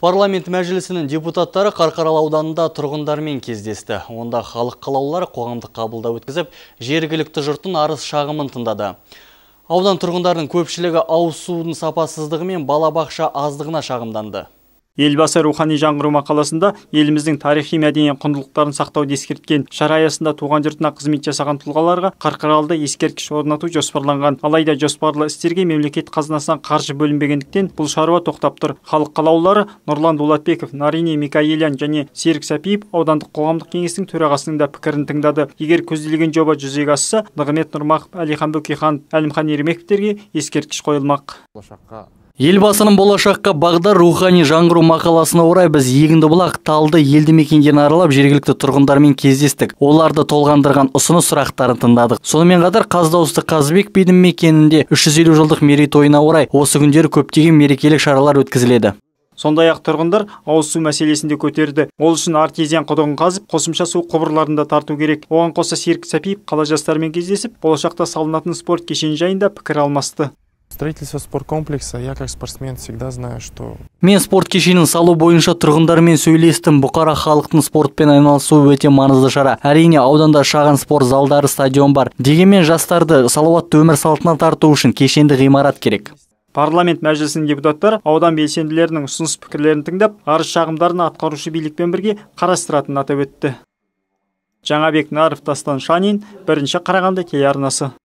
Парламент мәжілісінің депутаттары Қарқарал ауданында тұрғындармен кездесті. Онда халық қалаулары қоғамдық қабылда өткізіп, жергілікті жұрттың арыз шағымын тыңдады. Аудан тұрғындарының көпшілігі ауыз судың сапасыздығы мен балабақша аздығына шағымданды елбасы рухани жаңғыру мақаласында еліміздің тарихи мәдени құндылықтарын сақтауды ескерткен шара аясында туған жұртына қызмет жасаған тұлғаларға қарқаралыда ескерткіш орнату жоспарланған алайда жоспарлы істерге мемлекет қазынасынан қаржы бөлінбегендіктен бұл шаруа тоқтап тұр халық қалаулылары нұрлан дулатбеков нарине микаелян және серік сәпиев аудандық қоғамдық кеңестің төрағасының да пікірін тыңдады егер көзделген жоба жүзеге асса нығымет нұрмақов әлихан бөкейханов әлімхан ермековтерге ескерткіш қойылмақ болашаққа елбасының болашаққа бағдар рухани жаңғыру мақаласына орай біз егінді бұлақ талды елді мекендерін аралап жергілікті тұрғындармен кездестік оларды толғандырған ұсыныс сұрақтарын тыңдадық сонымен қатар қаздаусты қазбек қазыбек мекенінде 350 жылдық мерейтойына орай осы күндері көптеген мерекелік шаралар өткізіледі сондай ақ тұрғындар ауыз су мәселесін көтерді ол үшін артезиан құдығын қазып қосымша су құбырларын тарту керек оған қоса серік сәпиев қала жастарымен кездесіп болашақта салынатын спорт кешен жайында пікір алмасты строительство спорткомплекса я как спортсмен всегда знаю что мен спорт кешенін салу бойынша тұрғындармен сөйлестім бұқара халықтың спортпен айналысуы өте маңызды шара әрине ауданда шағын спорт залдары стадион бар дегенмен жастарды салауатты өмір салтына тарту үшін кешенді ғимарат керек парламент мәжілісінің депутаттары аудан белсенділерінің ұсыныс пікірлерін тыңдап арыз шағымдарын атқарушы билікпен бірге қарастыратынын атап өтті жаңабек наров дастан шанин бірінші қарағанды телеарнасы